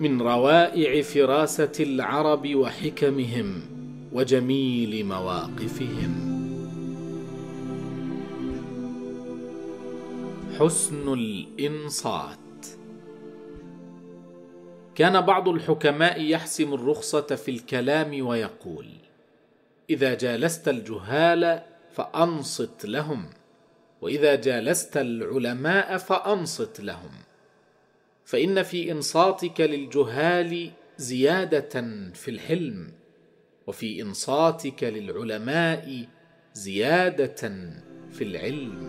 من روائع فراسه العرب وحكمهم وجميل مواقفهم حسن الانصات كان بعض الحكماء يحسم الرخصه في الكلام ويقول اذا جالست الجهال فانصت لهم واذا جالست العلماء فانصت لهم فان في انصاتك للجهال زياده في الحلم وفي انصاتك للعلماء زياده في العلم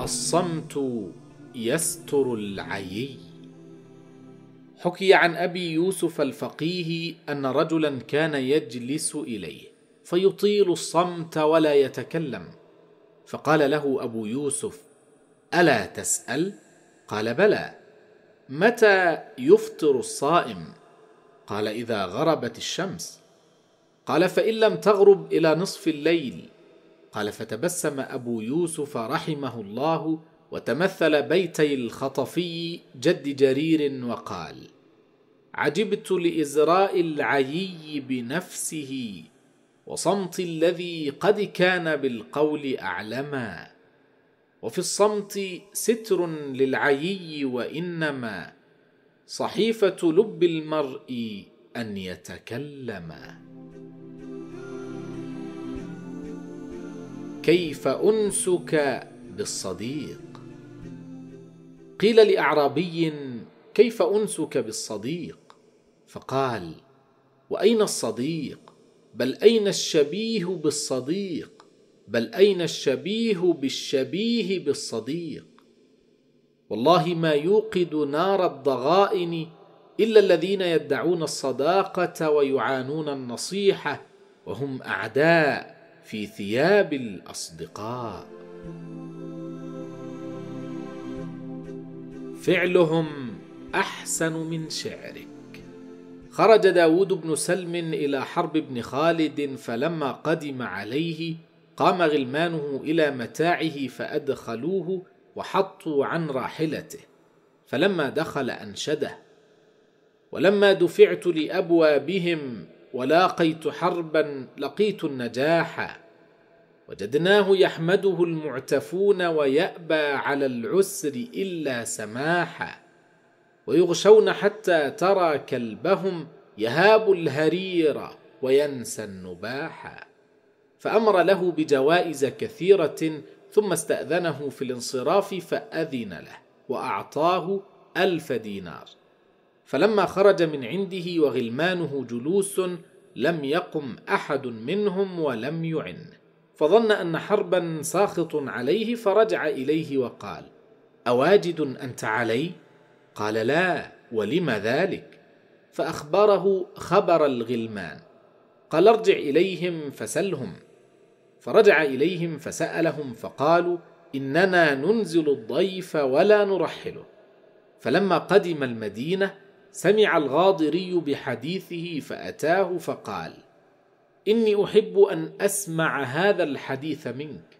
الصمت يستر العيي حكي عن ابي يوسف الفقيه ان رجلا كان يجلس اليه فيطيل الصمت ولا يتكلم فقال له ابو يوسف الا تسال قال بلى متى يفطر الصائم قال اذا غربت الشمس قال فان لم تغرب الى نصف الليل قال فتبسم ابو يوسف رحمه الله وتمثل بيتي الخطفي جد جرير وقال عجبت لازراء العيي بنفسه وصمت الذي قد كان بالقول اعلما وفي الصمت ستر للعيي وانما صحيفه لب المرء ان يتكلم كيف انسك بالصديق قيل لاعرابي كيف انسك بالصديق فقال واين الصديق بل اين الشبيه بالصديق بل اين الشبيه بالشبيه بالصديق والله ما يوقد نار الضغائن الا الذين يدعون الصداقه ويعانون النصيحه وهم اعداء في ثياب الاصدقاء فعلهم احسن من شعرك خرج داود بن سلم الى حرب بن خالد فلما قدم عليه قام غلمانه الى متاعه فادخلوه وحطوا عن راحلته فلما دخل انشده ولما دفعت لابوابهم ولاقيت حربا لقيت النجاح وجدناه يحمده المعتفون ويابى على العسر الا سماحا ويغشون حتى ترى كلبهم يهاب الهرير وينسى النباحا فأمر له بجوائز كثيرة ثم استأذنه في الانصراف فأذن له وأعطاه ألف دينار فلما خرج من عنده وغلمانه جلوس لم يقم أحد منهم ولم يعن فظن أن حربا ساخط عليه فرجع إليه وقال أواجد أنت علي؟ قال لا ولم ذلك؟ فأخبره خبر الغلمان قال ارجع إليهم فسلهم فرجع اليهم فسالهم فقالوا اننا ننزل الضيف ولا نرحله فلما قدم المدينه سمع الغاضري بحديثه فاتاه فقال اني احب ان اسمع هذا الحديث منك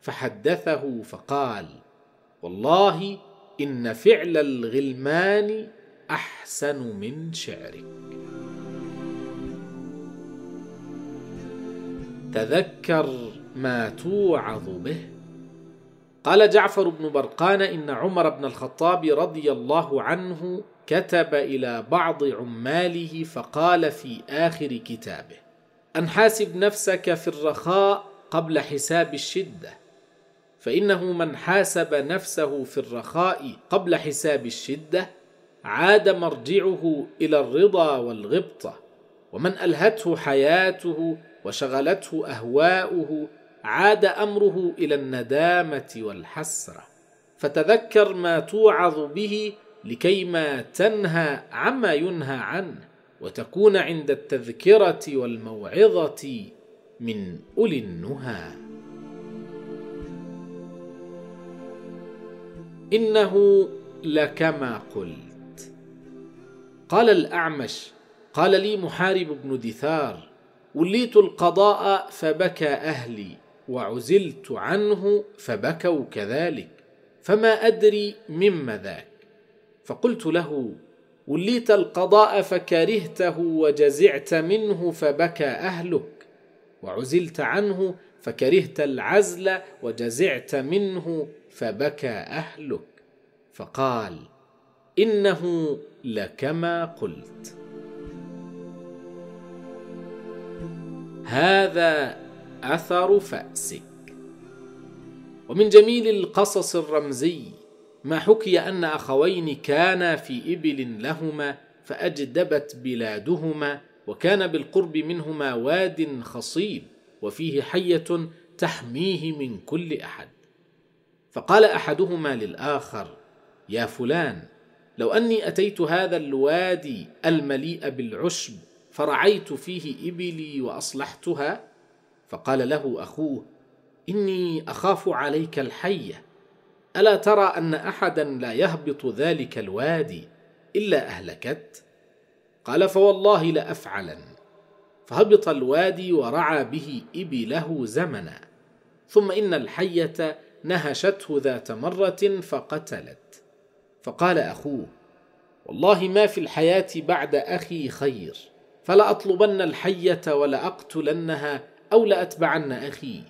فحدثه فقال والله ان فعل الغلمان احسن من شعرك تذكر ما توعظ به قال جعفر بن برقان ان عمر بن الخطاب رضي الله عنه كتب الى بعض عماله فقال في اخر كتابه ان حاسب نفسك في الرخاء قبل حساب الشده فانه من حاسب نفسه في الرخاء قبل حساب الشده عاد مرجعه الى الرضا والغبطه ومن الهته حياته وشغلته اهواؤه عاد امره الى الندامه والحسره فتذكر ما توعظ به لكيما تنهى عما ينهى عنه وتكون عند التذكره والموعظه من اولي النهى انه لكما قلت قال الاعمش قال لي محارب بن دثار وليت القضاء فبكى اهلي وعزلت عنه فبكوا كذلك فما ادري مما ذاك فقلت له وليت القضاء فكرهته وجزعت منه فبكى اهلك وعزلت عنه فكرهت العزل وجزعت منه فبكى اهلك فقال انه لكما قلت هذا اثر فاسك ومن جميل القصص الرمزي ما حكي ان اخوين كانا في ابل لهما فاجدبت بلادهما وكان بالقرب منهما واد خصيب وفيه حيه تحميه من كل احد فقال احدهما للاخر يا فلان لو اني اتيت هذا الوادي المليء بالعشب فرعيت فيه ابلي واصلحتها فقال له اخوه اني اخاف عليك الحيه الا ترى ان احدا لا يهبط ذلك الوادي الا اهلكت قال فوالله لافعلن فهبط الوادي ورعى به ابله زمنا ثم ان الحيه نهشته ذات مره فقتلت فقال اخوه والله ما في الحياه بعد اخي خير فلاطلبن الحيه ولاقتلنها او لاتبعن اخي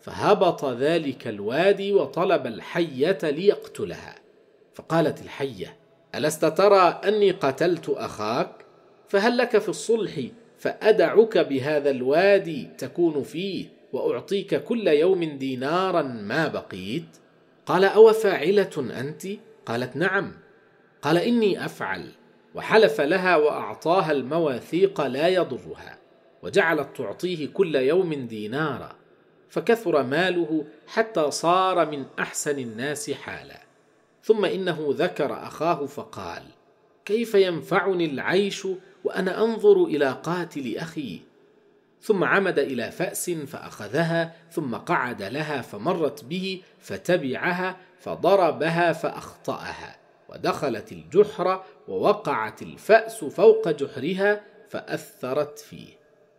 فهبط ذلك الوادي وطلب الحيه ليقتلها فقالت الحيه الست ترى اني قتلت اخاك فهل لك في الصلح فادعك بهذا الوادي تكون فيه واعطيك كل يوم دينارا ما بقيت قال اوفاعله انت قالت نعم قال اني افعل وحلف لها واعطاها المواثيق لا يضرها وجعلت تعطيه كل يوم دينارا فكثر ماله حتى صار من احسن الناس حالا ثم انه ذكر اخاه فقال كيف ينفعني العيش وانا انظر الى قاتل اخي ثم عمد الى فاس فاخذها ثم قعد لها فمرت به فتبعها فضربها فاخطاها ودخلت الجحر ووقعت الفأس فوق جحرها فأثرت فيه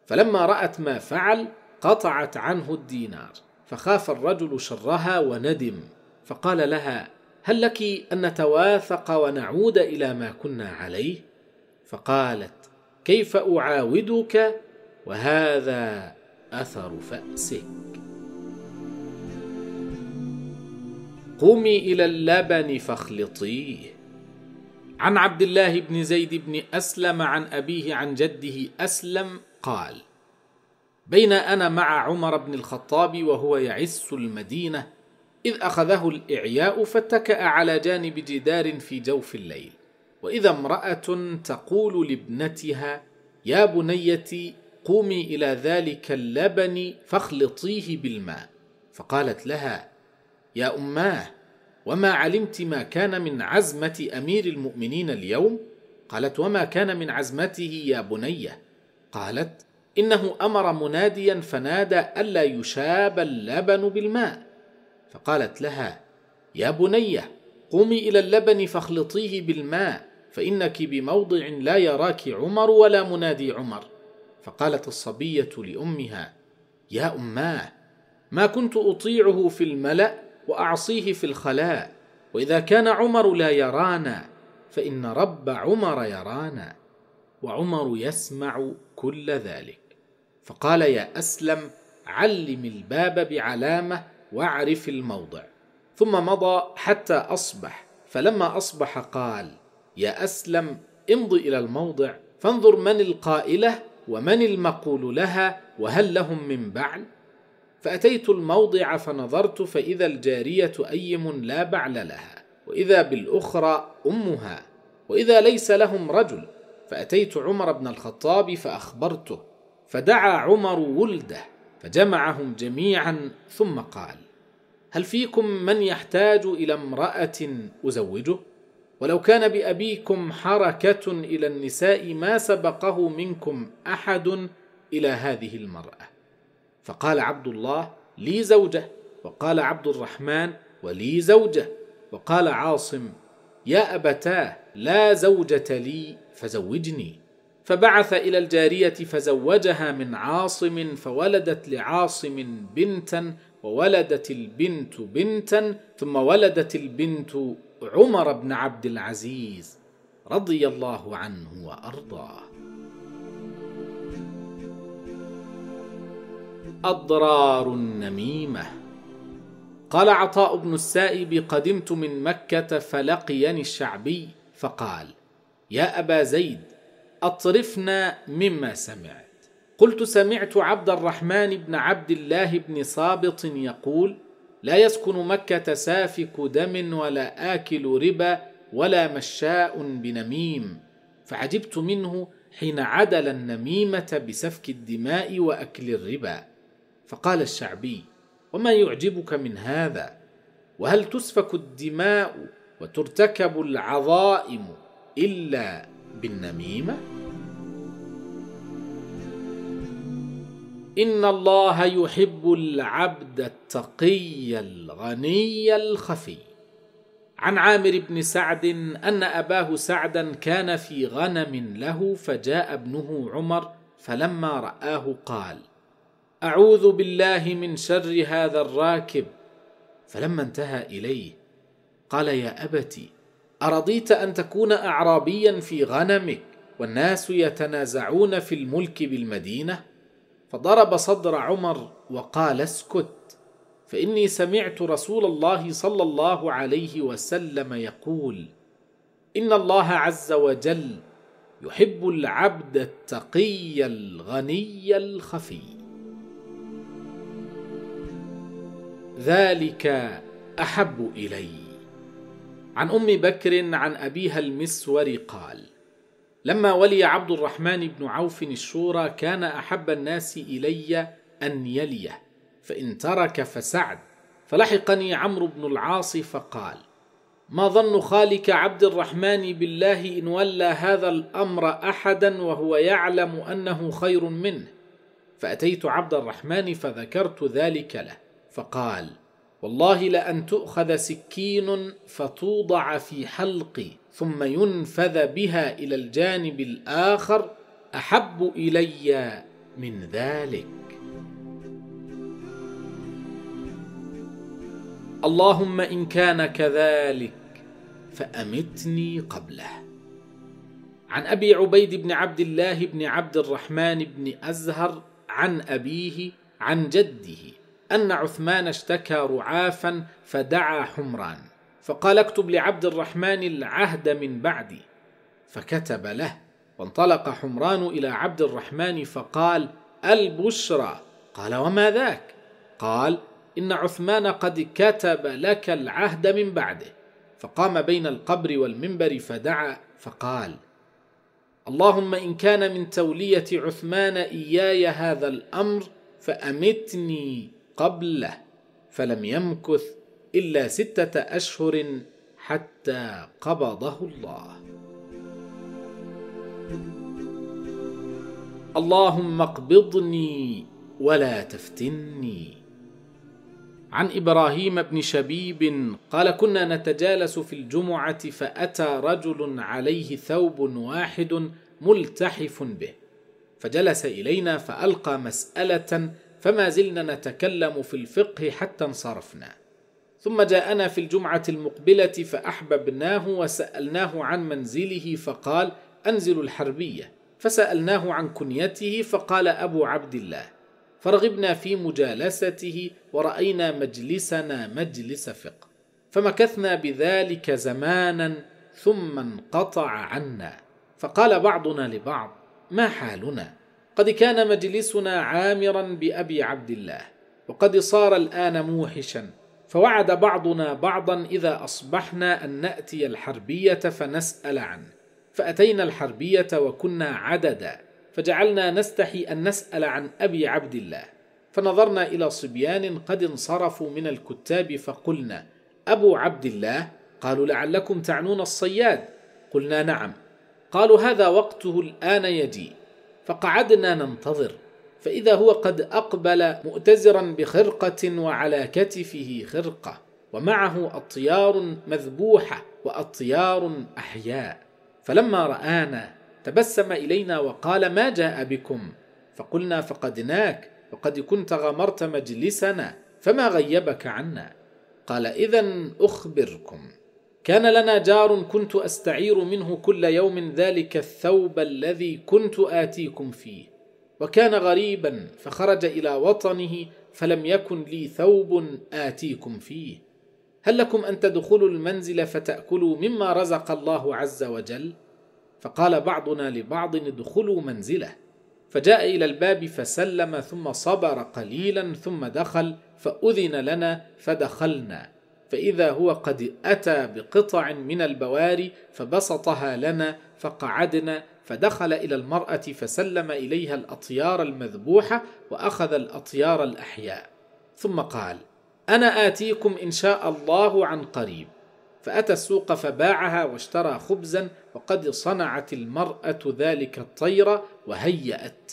فلما رأت ما فعل قطعت عنه الدينار فخاف الرجل شرها وندم فقال لها هل لك أن نتواثق ونعود إلى ما كنا عليه؟ فقالت كيف أعاودك وهذا أثر فأسك قومي الى اللبن فاخلطيه عن عبد الله بن زيد بن اسلم عن ابيه عن جده اسلم قال بين انا مع عمر بن الخطاب وهو يعس المدينه اذ اخذه الاعياء فاتكا على جانب جدار في جوف الليل واذا امراه تقول لابنتها يا بنيتي قومي الى ذلك اللبن فاخلطيه بالماء فقالت لها يا اماه وما علمت ما كان من عزمه امير المؤمنين اليوم قالت وما كان من عزمته يا بنيه قالت انه امر مناديا فنادى الا يشاب اللبن بالماء فقالت لها يا بنيه قومي الى اللبن فاخلطيه بالماء فانك بموضع لا يراك عمر ولا منادي عمر فقالت الصبيه لامها يا اماه ما كنت اطيعه في الملا واعصيه في الخلاء واذا كان عمر لا يرانا فان رب عمر يرانا وعمر يسمع كل ذلك فقال يا اسلم علم الباب بعلامه واعرف الموضع ثم مضى حتى اصبح فلما اصبح قال يا اسلم امض الى الموضع فانظر من القائله ومن المقول لها وهل لهم من بعد فأتيت الموضع فنظرت فإذا الجارية أيم لا بعل لها وإذا بالأخرى أمها وإذا ليس لهم رجل فأتيت عمر بن الخطاب فأخبرته فدعا عمر ولده فجمعهم جميعا ثم قال هل فيكم من يحتاج إلى امرأة أزوجه؟ ولو كان بأبيكم حركة إلى النساء ما سبقه منكم أحد إلى هذه المرأة فقال عبد الله لي زوجة وقال عبد الرحمن ولي زوجة وقال عاصم يا أبتاه لا زوجة لي فزوجني فبعث إلى الجارية فزوجها من عاصم فولدت لعاصم بنتا وولدت البنت بنتا ثم ولدت البنت عمر بن عبد العزيز رضي الله عنه وارضاه أضرار النميمة قال عطاء بن السائب قدمت من مكة فلقيني الشعبي فقال يا أبا زيد أطرفنا مما سمعت قلت سمعت عبد الرحمن بن عبد الله بن صابط يقول لا يسكن مكة سافك دم ولا آكل ربا ولا مشاء بنميم فعجبت منه حين عدل النميمة بسفك الدماء وأكل الربا فقال الشعبي وما يعجبك من هذا وهل تسفك الدماء وترتكب العظائم الا بالنميمه ان الله يحب العبد التقي الغني الخفي عن عامر بن سعد ان اباه سعدا كان في غنم له فجاء ابنه عمر فلما راه قال اعوذ بالله من شر هذا الراكب فلما انتهى اليه قال يا ابت ارضيت ان تكون اعرابيا في غنمك والناس يتنازعون في الملك بالمدينه فضرب صدر عمر وقال اسكت فاني سمعت رسول الله صلى الله عليه وسلم يقول ان الله عز وجل يحب العبد التقي الغني الخفي ذلك احب الي عن ام بكر عن ابيها المسور قال لما ولي عبد الرحمن بن عوف الشورى كان احب الناس الي ان يليه فان ترك فسعد فلحقني عمرو بن العاص فقال ما ظن خالك عبد الرحمن بالله ان ولى هذا الامر احدا وهو يعلم انه خير منه فاتيت عبد الرحمن فذكرت ذلك له فقال والله لان تؤخذ سكين فتوضع في حلقي ثم ينفذ بها الى الجانب الاخر احب الي من ذلك اللهم ان كان كذلك فامتني قبله عن ابي عبيد بن عبد الله بن عبد الرحمن بن ازهر عن ابيه عن جده أن عثمان اشتكى رعافا فدعا حمران فقال اكتب لعبد الرحمن العهد من بعدي فكتب له وانطلق حمران إلى عبد الرحمن فقال البشرى قال وما ذاك قال إن عثمان قد كتب لك العهد من بعده فقام بين القبر والمنبر فدعا فقال اللهم إن كان من تولية عثمان إياي هذا الأمر فأمتني قبله فلم يمكث الا سته اشهر حتى قبضه الله اللهم اقبضني ولا تفتني عن ابراهيم بن شبيب قال كنا نتجالس في الجمعه فاتى رجل عليه ثوب واحد ملتحف به فجلس الينا فالقى مساله فما زلنا نتكلم في الفقه حتى انصرفنا ثم جاءنا في الجمعه المقبله فاحببناه وسالناه عن منزله فقال انزل الحربيه فسالناه عن كنيته فقال ابو عبد الله فرغبنا في مجالسته وراينا مجلسنا مجلس فقه فمكثنا بذلك زمانا ثم انقطع عنا فقال بعضنا لبعض ما حالنا قد كان مجلسنا عامرا بأبي عبد الله وقد صار الآن موحشا فوعد بعضنا بعضا إذا أصبحنا أن نأتي الحربية فنسأل عنه فأتينا الحربية وكنا عددا فجعلنا نستحي أن نسأل عن أبي عبد الله فنظرنا إلى صبيان قد انصرفوا من الكتاب فقلنا أبو عبد الله قالوا لعلكم تعنون الصياد قلنا نعم قالوا هذا وقته الآن يجيء فقعدنا ننتظر فإذا هو قد أقبل مؤتزرا بخرقة وعلى كتفه خرقة ومعه أطيار مذبوحة وأطيار أحياء فلما رآنا تبسم إلينا وقال ما جاء بكم فقلنا فقدناك وقد كنت غمرت مجلسنا فما غيبك عنا قال إذا أخبركم كان لنا جار كنت استعير منه كل يوم ذلك الثوب الذي كنت اتيكم فيه وكان غريبا فخرج الى وطنه فلم يكن لي ثوب اتيكم فيه هل لكم ان تدخلوا المنزل فتاكلوا مما رزق الله عز وجل فقال بعضنا لبعض ادخلوا منزله فجاء الى الباب فسلم ثم صبر قليلا ثم دخل فاذن لنا فدخلنا فإذا هو قد أتى بقطع من البواري فبسطها لنا فقعدنا فدخل إلى المرأة فسلم إليها الأطيار المذبوحة وأخذ الأطيار الأحياء ثم قال أنا آتيكم إن شاء الله عن قريب فأتى السوق فباعها واشترى خبزا وقد صنعت المرأة ذلك الطير وهيأت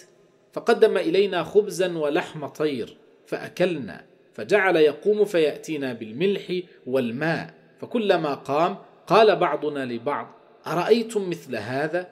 فقدم إلينا خبزا ولحم طير فأكلنا فجعل يقوم فياتينا بالملح والماء فكلما قام قال بعضنا لبعض ارايتم مثل هذا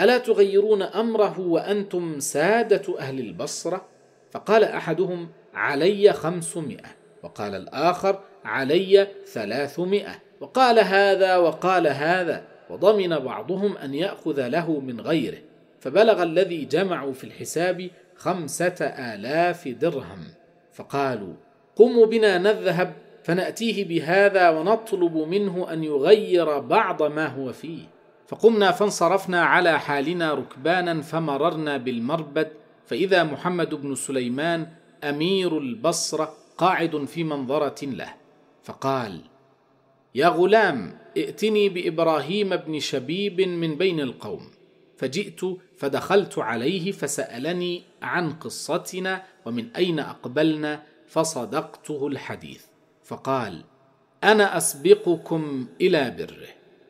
الا تغيرون امره وانتم ساده اهل البصره فقال احدهم علي خمسمائه وقال الاخر علي ثلاثمائه وقال هذا وقال هذا وضمن بعضهم ان ياخذ له من غيره فبلغ الذي جمعوا في الحساب خمسه الاف درهم فقالوا قوموا بنا نذهب فناتيه بهذا ونطلب منه ان يغير بعض ما هو فيه فقمنا فانصرفنا على حالنا ركبانا فمررنا بالمربد فاذا محمد بن سليمان امير البصره قاعد في منظره له فقال يا غلام ائتني بابراهيم بن شبيب من بين القوم فجئت فدخلت عليه فسالني عن قصتنا ومن اين اقبلنا فصدقته الحديث فقال انا اسبقكم الى بره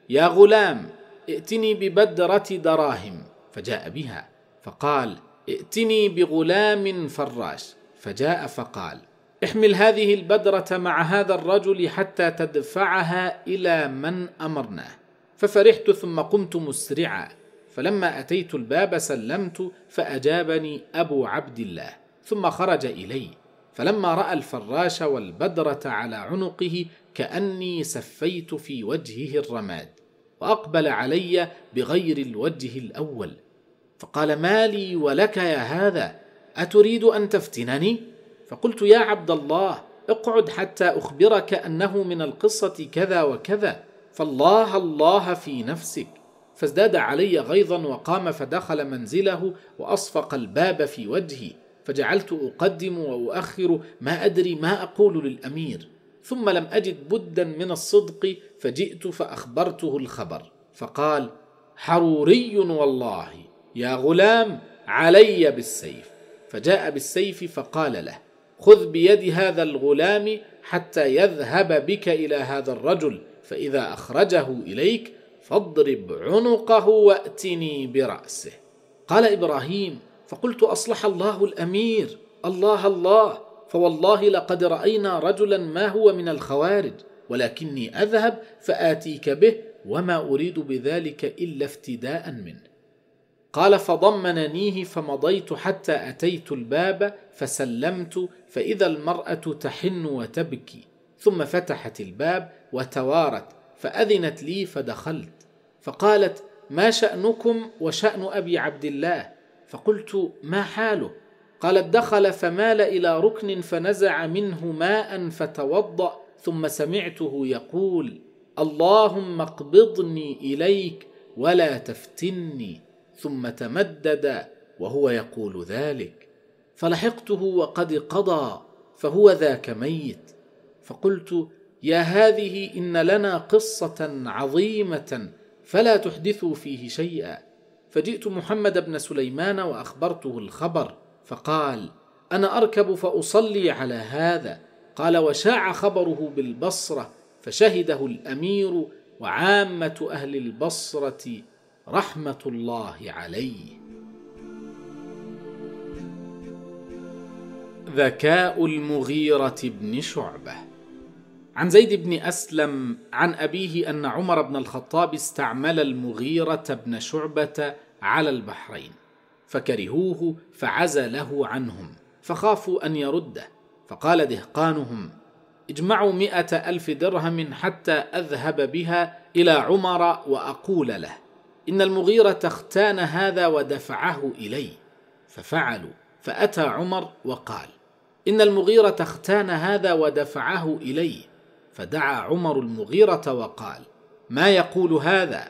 يا غلام ائتني ببدره دراهم فجاء بها فقال ائتني بغلام فراش فجاء فقال احمل هذه البدره مع هذا الرجل حتى تدفعها الى من امرناه ففرحت ثم قمت مسرعا فلما اتيت الباب سلمت فاجابني ابو عبد الله ثم خرج الي فلما راى الفراش والبدره على عنقه كاني سفيت في وجهه الرماد واقبل علي بغير الوجه الاول فقال ما لي ولك يا هذا اتريد ان تفتنني فقلت يا عبد الله اقعد حتى اخبرك انه من القصه كذا وكذا فالله الله في نفسك فازداد علي غيظا وقام فدخل منزله واصفق الباب في وجهي فجعلت اقدم واؤخر ما ادري ما اقول للامير ثم لم اجد بدا من الصدق فجئت فاخبرته الخبر فقال حروري والله يا غلام علي بالسيف فجاء بالسيف فقال له خذ بيد هذا الغلام حتى يذهب بك الى هذا الرجل فاذا اخرجه اليك فاضرب عنقه واتني براسه قال ابراهيم فقلت أصلح الله الأمير الله الله فوالله لقد رأينا رجلا ما هو من الخوارج ولكني أذهب فآتيك به وما أريد بذلك إلا افتداء منه قال فضمننيه فمضيت حتى أتيت الباب فسلمت فإذا المرأة تحن وتبكي ثم فتحت الباب وتوارت فأذنت لي فدخلت فقالت ما شأنكم وشأن أبي عبد الله فقلت ما حاله قالت دخل فمال الى ركن فنزع منه ماء فتوضا ثم سمعته يقول اللهم اقبضني اليك ولا تفتني ثم تمدد وهو يقول ذلك فلحقته وقد قضى فهو ذاك ميت فقلت يا هذه ان لنا قصه عظيمه فلا تحدثوا فيه شيئا فجئت محمد بن سليمان واخبرته الخبر فقال انا اركب فاصلي على هذا قال وشاع خبره بالبصره فشهده الامير وعامه اهل البصره رحمه الله عليه ذكاء المغيره بن شعبه عن زيد بن اسلم عن ابيه ان عمر بن الخطاب استعمل المغيره بن شعبه على البحرين فكرهوه فعزله عنهم فخافوا ان يرده فقال دهقانهم اجمعوا مئة الف درهم حتى اذهب بها الى عمر واقول له ان المغيره اختان هذا ودفعه الي ففعلوا فاتى عمر وقال ان المغيره اختان هذا ودفعه الي فدعا عمر المغيرة وقال ما يقول هذا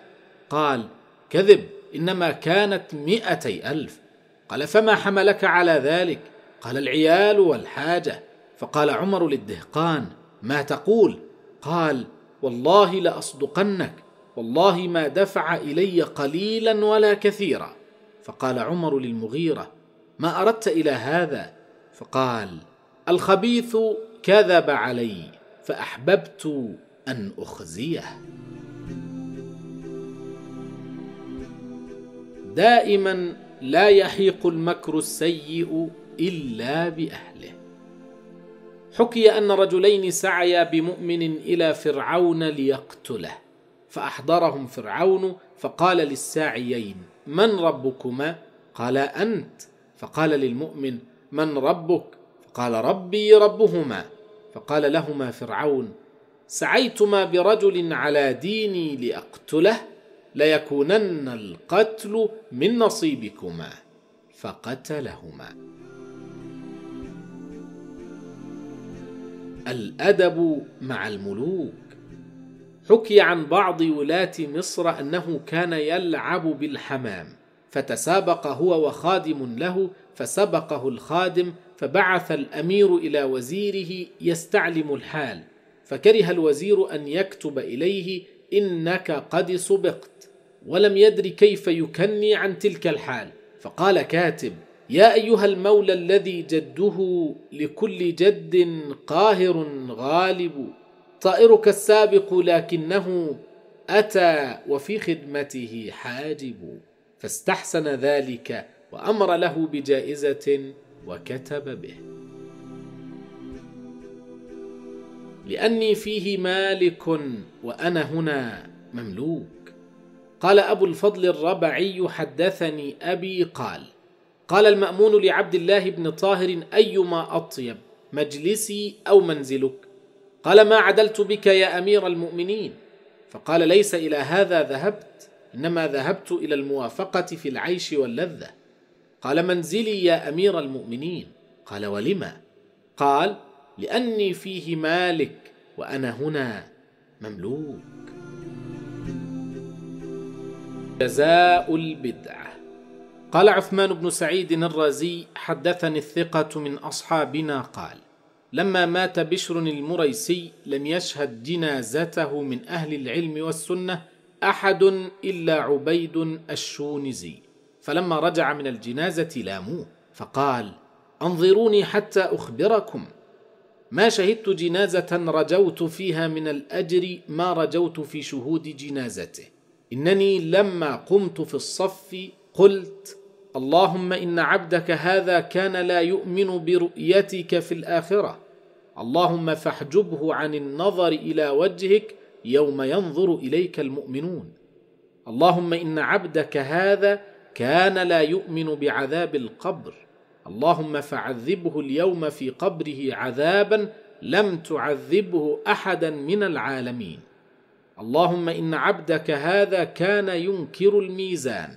قال كذب إنما كانت مئتي ألف قال فما حملك على ذلك قال العيال والحاجة فقال عمر للدهقان ما تقول قال والله لأصدقنك والله ما دفع إلي قليلا ولا كثيرا فقال عمر للمغيرة ما أردت إلى هذا فقال الخبيث كذب عليّ فاحببت ان اخزيه دائما لا يحيق المكر السيء الا باهله حكي ان رجلين سعيا بمؤمن الى فرعون ليقتله فاحضرهم فرعون فقال للساعيين من ربكما قالا انت فقال للمؤمن من ربك فقال ربي ربهما فقال لهما فرعون سعيتما برجل على ديني لاقتله ليكونن القتل من نصيبكما فقتلهما الادب مع الملوك حكي عن بعض ولاه مصر انه كان يلعب بالحمام فتسابق هو وخادم له فسبقه الخادم فبعث الامير الى وزيره يستعلم الحال فكره الوزير ان يكتب اليه انك قد سبقت ولم يدر كيف يكني عن تلك الحال فقال كاتب يا ايها المولى الذي جده لكل جد قاهر غالب طائرك السابق لكنه اتى وفي خدمته حاجب فاستحسن ذلك وامر له بجائزه وكتب به لاني فيه مالك وانا هنا مملوك قال ابو الفضل الربعي حدثني ابي قال قال المامون لعبد الله بن طاهر ايما اطيب مجلسي او منزلك قال ما عدلت بك يا امير المؤمنين فقال ليس الى هذا ذهبت انما ذهبت الى الموافقه في العيش واللذه قال منزلي يا امير المؤمنين قال ولما قال لاني فيه مالك وانا هنا مملوك جزاء البدعه قال عثمان بن سعيد الرازي حدثني الثقه من اصحابنا قال لما مات بشر المريسي لم يشهد جنازته من اهل العلم والسنه احد الا عبيد الشونزي فلما رجع من الجنازه لاموه فقال انظروني حتى اخبركم ما شهدت جنازه رجوت فيها من الاجر ما رجوت في شهود جنازته انني لما قمت في الصف قلت اللهم ان عبدك هذا كان لا يؤمن برؤيتك في الاخره اللهم فاحجبه عن النظر الى وجهك يوم ينظر اليك المؤمنون اللهم ان عبدك هذا كان لا يؤمن بعذاب القبر اللهم فعذبه اليوم في قبره عذابا لم تعذبه احدا من العالمين اللهم ان عبدك هذا كان ينكر الميزان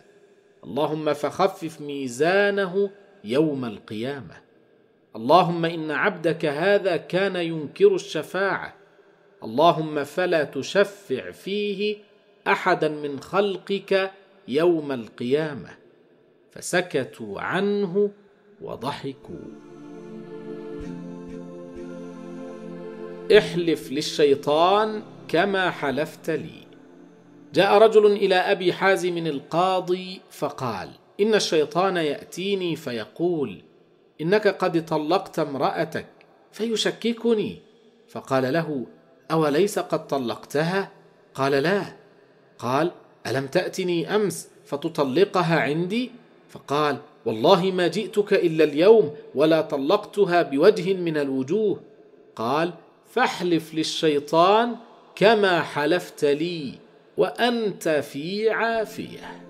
اللهم فخفف ميزانه يوم القيامه اللهم ان عبدك هذا كان ينكر الشفاعه اللهم فلا تشفع فيه احدا من خلقك يوم القيامه فسكتوا عنه وضحكوا احلف للشيطان كما حلفت لي جاء رجل الى ابي حازم القاضي فقال ان الشيطان ياتيني فيقول انك قد طلقت امراتك فيشككني فقال له اوليس قد طلقتها قال لا قال الم تاتني امس فتطلقها عندي فقال والله ما جئتك الا اليوم ولا طلقتها بوجه من الوجوه قال فاحلف للشيطان كما حلفت لي وانت في عافيه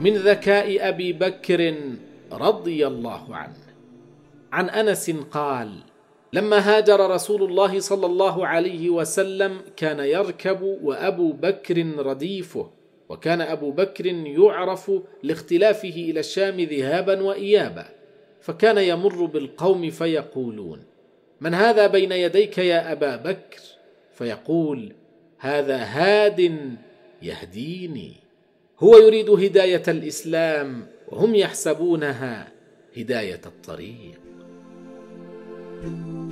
من ذكاء ابي بكر رضي الله عنه عن انس قال لما هاجر رسول الله صلى الله عليه وسلم كان يركب وابو بكر رديفه وكان ابو بكر يعرف لاختلافه الى الشام ذهابا وايابا فكان يمر بالقوم فيقولون من هذا بين يديك يا ابا بكر فيقول هذا هاد يهديني هو يريد هدايه الاسلام وهم يحسبونها هدايه الطريق Senhor.